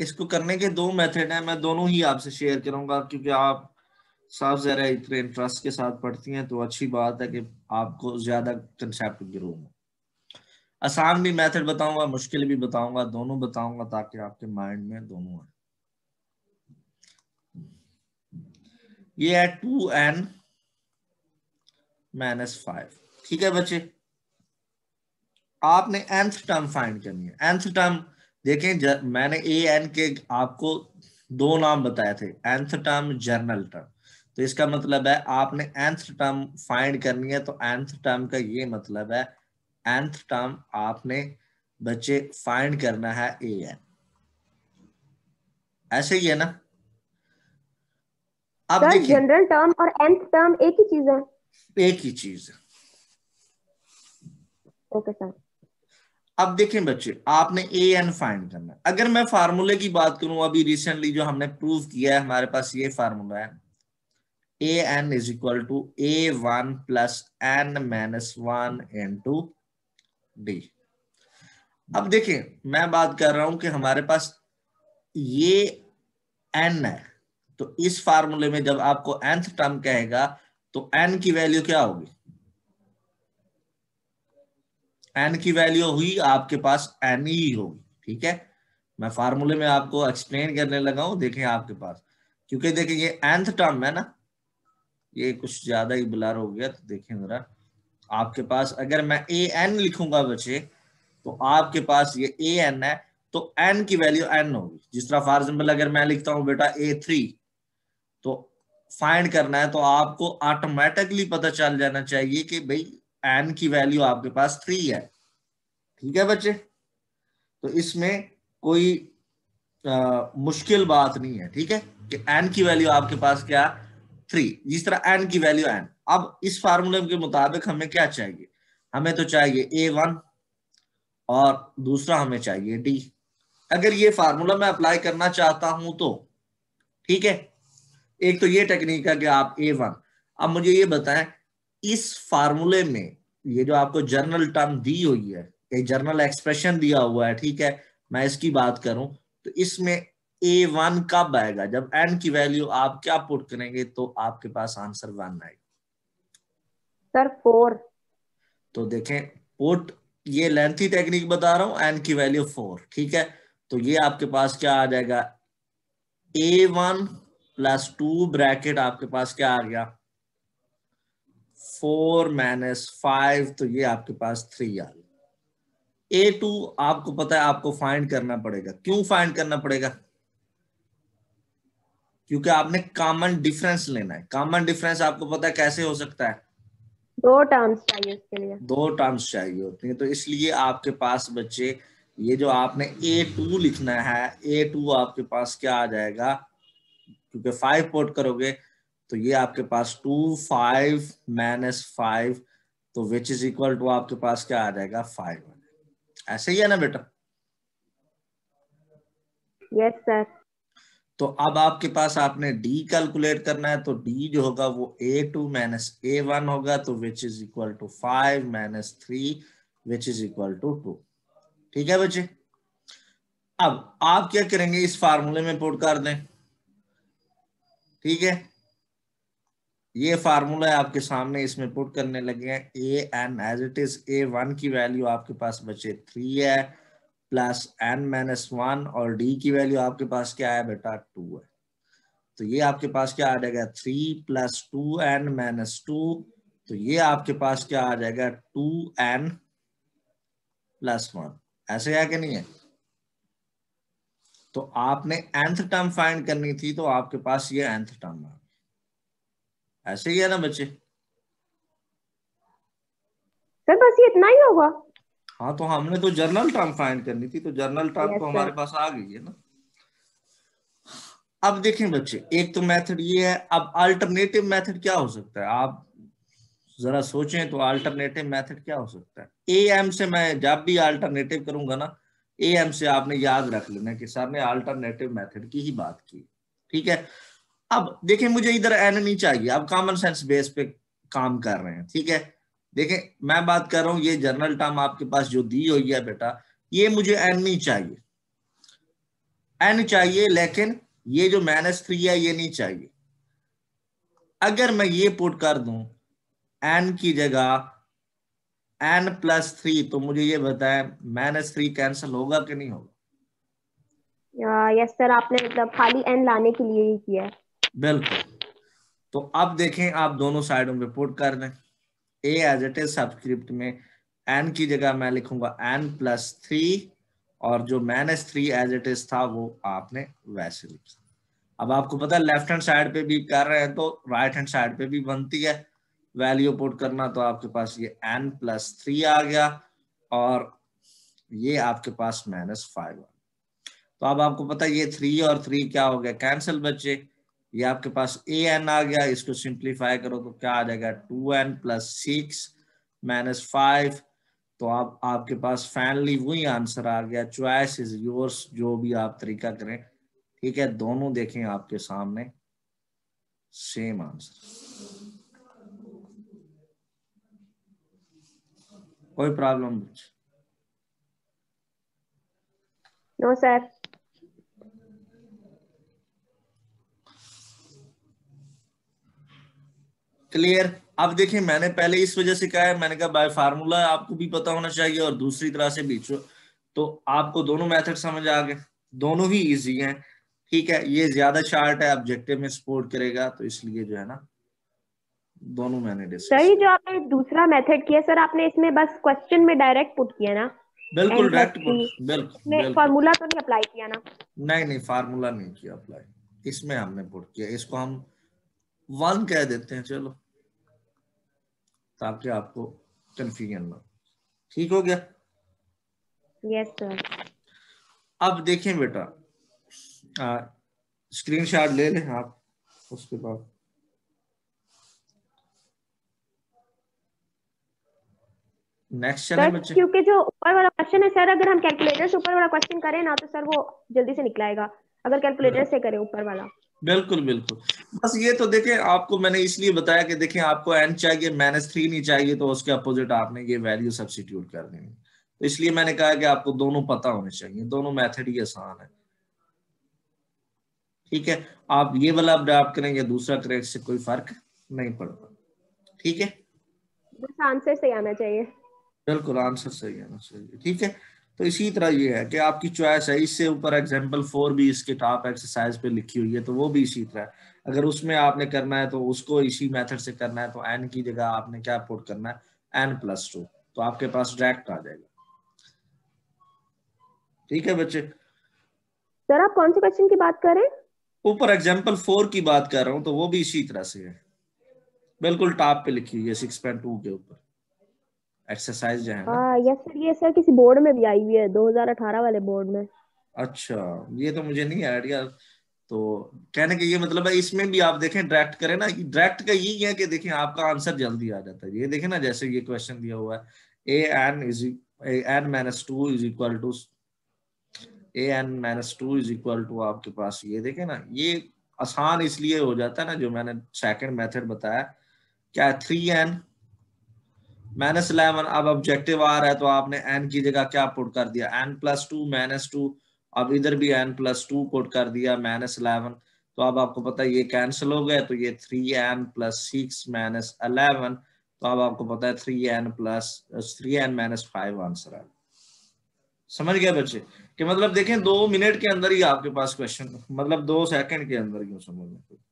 इसको करने के दो मेथड हैं मैं दोनों ही आपसे शेयर करूंगा क्योंकि आप साफ जरा इतने इंटरेस्ट के साथ पढ़ती हैं तो अच्छी बात है कि आपको ज्यादा कंसेप्ट हो आसान भी मेथड बताऊंगा मुश्किल भी बताऊंगा दोनों बताऊंगा ताकि आपके माइंड में दोनों आए ये है टू एन माइनस फाइव ठीक है बच्चे आपने एंथ टर्म फाइंड करनी है एंथ टर्म देखें मैंने ए एन के आपको दो नाम बताए थे एंथ टर्म जर्नल टर्म तो इसका मतलब है आपने एंथ टर्म फाइंड करनी है तो एंथ टर्म का ये मतलब है एंथ टर्म आपने बच्चे फाइंड करना है ए एन ऐसे ही है ना अब जनरल टर्म और एंथ टर्म एक ही चीज है एक ही चीज है ओके सर अब देखें बच्चे आपने ए एन फाइंड करना है अगर मैं फार्मूले की बात करूं अभी रिसेंटली जो हमने प्रूव किया है हमारे पास ये फार्मूला है A N is equal to A one plus N minus one N to D अब देखें मैं बात कर रहा हूं कि हमारे पास ये एन है तो इस फार्मूले में जब आपको एंथ टर्म कहेगा तो एन की वैल्यू क्या होगी एन की वैल्यू हुई आपके पास एन ई होगी ठीक है मैं फार्मूले में आपको एक्सप्लेन करने लगा हूं देखें आपके पास क्योंकि देखें ये एंथ टर्म है ना ये कुछ ज्यादा ही बुलार हो गया तो देखें जरा आपके पास अगर मैं ए एन लिखूंगा बच्चे तो आपके पास ये ए एन है तो एन की वैल्यू एन होगी जिस तरह फॉर एग्जाम्पल अगर मैं लिखता हूं बेटा ए थ्री तो फाइंड करना है तो आपको ऑटोमेटिकली पता चल जाना चाहिए कि भाई एन की वैल्यू आपके पास थ्री है ठीक है बच्चे तो इसमें कोई आ, मुश्किल बात नहीं है ठीक है कि एन की वैल्यू आपके पास क्या थ्री जिस तरह एन की वैल्यू एन अब इस फार्मूले के मुताबिक हमें क्या चाहिए हमें तो चाहिए ए वन और दूसरा हमें चाहिए डी अगर ये फार्मूला मैं अप्लाई करना चाहता हूं तो ठीक है एक तो ये टेक्निक है कि आप ए वन अब मुझे ये बताएं इस फार्मूले में ये जो आपको जर्नल टर्म दी हुई है एक जर्नल एक्सप्रेशन दिया हुआ है ठीक है मैं इसकी बात करूं तो इसमें ए वन कब आएगा जब एन की वैल्यू आप क्या पुट करेंगे तो आपके पास आंसर वन आएगा सर फोर तो देखें पुट ये लेंथी टेक्निक बता रहा हूं एन की वैल्यू फोर ठीक है तो ये आपके पास क्या आ जाएगा A one plus two bracket आपके पास क्या आ गया फोर माइनस फाइव तो ये आपके पास थ्री आ गया ए टू आपको पता है आपको फाइंड करना पड़ेगा क्यों फाइंड करना पड़ेगा क्योंकि आपने कॉमन डिफरेंस लेना है कॉमन डिफरेंस आपको पता है कैसे हो सकता है दो टर्म्स चाहिए उसके लिए दो टर्म्स चाहिए होती है तो इसलिए आपके पास बच्चे ये जो आपने ए टू लिखना है ए टू आपके पास क्या आ जाएगा क्योंकि फाइव पोर्ट करोगे तो ये आपके पास टू फाइव माइनस फाइव तो विच इज इक्वल टू आपके पास क्या आ जाएगा फाइव ऐसे ही है ना बेटा यस yes, सर तो अब आपके पास आपने डी कैलकुलेट करना है तो डी जो होगा वो A two minus A one होगा तो which is equal to five minus three which is equal to two ठीक है बच्चे अब आप क्या करेंगे इस फार्मूले में पुट कर दें ठीक है ये फार्मूला है आपके सामने इसमें पुट करने लगे हैं A N as it is A one की वैल्यू आपके पास बचे थ्री है प्लस एन माइनस वन और डी की वैल्यू आपके पास क्या है बेटा टू है तो ये आपके पास क्या आ जाएगा three plus two N minus two तो ये आपके पास क्या आ जाएगा टू एन प्लस वन ऐसे है कि नहीं है तो आपने एंथ टर्म फाइंड करनी थी तो आपके पास ये एंथ टर्म है ऐसे ही है ना बच्चे सर बस ये इतना ही होगा हाँ तो हमने तो जर्नल टर्म फाइंड करनी थी तो जर्नल टर्म तो हमारे पास आ गई है ना अब देखें बच्चे एक तो मेथड ये है अब अल्टरनेटिव मेथड क्या हो सकता है आप जरा सोचें तो अल्टरनेटिव मेथड क्या हो सकता है ए एम से मैं जब भी अल्टरनेटिव करूंगा ना ए एम से आपने याद रख लेना कि सर ने अल्टरनेटिव मेथड की ही बात की ठीक है अब देखें मुझे इधर एन नहीं चाहिए अब कॉमन सेंस बेस पे काम कर रहे हैं ठीक है देखें मैं बात कर रहा हूँ ये जर्नल टर्म आपके पास जो दी हुई है बेटा ये मुझे एन नहीं चाहिए एन चाहिए लेकिन ये जो माइनस थ्री है ये नहीं चाहिए अगर मैं ये पुट कर दू एन की जगह एन प्लस थ्री तो मुझे ये बताएं माइनस थ्री कैंसिल होगा कि नहीं होगा यस सर आपने मतलब खाली एन लाने के लिए ही किया है बिल्कुल तो अब देखें आप दोनों साइडों पे पुट कर दें A as it is subscript में एन की जगह मैं लिखूंगा एन प्लस थ्री और जो minus three as it is था वो आपने वैसे लिखा अब आपको पता है लेफ्ट हैंड साइड पे भी कर रहे हैं तो राइट हैंड साइड पे भी बनती है वैल्यू पुट करना तो आपके पास ये एन प्लस थ्री आ गया और ये आपके पास माइनस फाइव आ गया तो अब आपको पता है ये थ्री और थ्री क्या हो गया कैंसिल बचे ये आपके पास ए एन आ गया इसको सिंप्लीफाई करो तो क्या आ जाएगा two N plus six minus five तो आप आपके पास फाइनली वही आंसर आ गया चॉइस इज योर्स जो भी आप तरीका करें ठीक है दोनों देखें आपके सामने सेम आंसर कोई प्रॉब्लम नो सर क्लियर अब देखिए मैंने पहले इस वजह से कहा है मैंने कहा बाय फार्मूला आपको भी पता होना चाहिए और दूसरी तरह से बीच तो आपको दोनों मेथड समझ आ गए दोनों ही इजी हैं ठीक है ये ज्यादा शार्ट है ऑब्जेक्टिव में सपोर्ट करेगा तो इसलिए जो है ना दोनों मैंने सही जो आपने दूसरा मेथड किया सर आपने इसमें बस क्वेश्चन में डायरेक्ट पुट किया ना बिल्कुल डायरेक्ट पुट बिल्कुल फार्मूला तो नहीं अप्लाई किया ना नहीं नहीं फार्मूला नहीं किया अप्लाई इसमें हमने पुट किया इसको हम वन कह देते हैं चलो ताकि आपको कंफ्यूजन ना ठीक हो गया यस yes, सर अब देखें बेटा आ, स्क्रीनशॉट ले लें आप उसके बाद क्योंकि जो ऊपर वाला क्वेश्चन है सर अगर हम कैलकुलेटर से ऊपर वाला क्वेश्चन करें ना तो सर वो जल्दी से निकलाएगा अगर कैलकुलेटर से करें ऊपर वाला बिल्कुल बिल्कुल बस ये तो देखें आपको मैंने इसलिए बताया कि देखें आपको एन चाहिए माइनस थ्री नहीं चाहिए तो उसके अपोजिट आपने ये वैल्यू सब्सिट्यूट कर देनी तो इसलिए मैंने कहा कि आपको दोनों पता होने चाहिए दोनों मेथड ही आसान है ठीक है आप ये वाला आप करें या दूसरा करें इससे कोई फर्क नहीं पड़ता ठीक है बस आंसर सही आना चाहिए बिल्कुल आंसर सही आना चाहिए ठीक है तो इसी तरह ये है कि आपकी चॉइस है इससे ऊपर एग्जाम्पल फोर भी इसके टॉप एक्सरसाइज पे लिखी हुई है तो वो भी इसी तरह है अगर उसमें आपने करना है तो उसको इसी मेथड से करना है तो एन की जगह आपने क्या पुट करना है एन प्लस टू तो आपके पास डायरेक्ट आ जाएगा ठीक है बच्चे सर आप कौन से क्वेश्चन की बात कर रहे हैं ऊपर एग्जाम्पल फोर की बात कर रहा हूँ तो वो भी इसी तरह से है बिल्कुल टॉप पे लिखी हुई है सिक्स पॉइंट टू के ऊपर एक्सरसाइज जो है हाँ यस सर ये सर किसी बोर्ड में भी आई हुई है 2018 वाले बोर्ड में अच्छा ये तो मुझे नहीं आइडिया तो कहने का ये मतलब है इसमें भी आप देखें डायरेक्ट करें ना डायरेक्ट का यही है कि देखें आपका आंसर जल्दी आ जाता है ये देखें ना जैसे ये क्वेश्चन दिया हुआ है A N is a n minus two is equal to a n minus two is equal to आपके पास ये देखें ना ये आसान इसलिए हो जाता है ना जो मैंने सेकेंड मेथड बताया क्या थ्री एन माइनस इलेवन अब ऑब्जेक्टिव आ रहा है तो आपने एन की जगह क्या पुट कर दिया n plus two minus two अब इधर भी एन प्लस टू पुट कर दिया माइनस इलेवन तो अब आपको पता है ये कैंसिल हो गया तो ये three n plus six minus eleven तो अब आपको पता है three n plus three n minus five answer आ समझ गया बच्चे कि मतलब देखें दो मिनट के अंदर ही आपके पास क्वेश्चन मतलब दो सेकंड के अंदर क्यों समझ में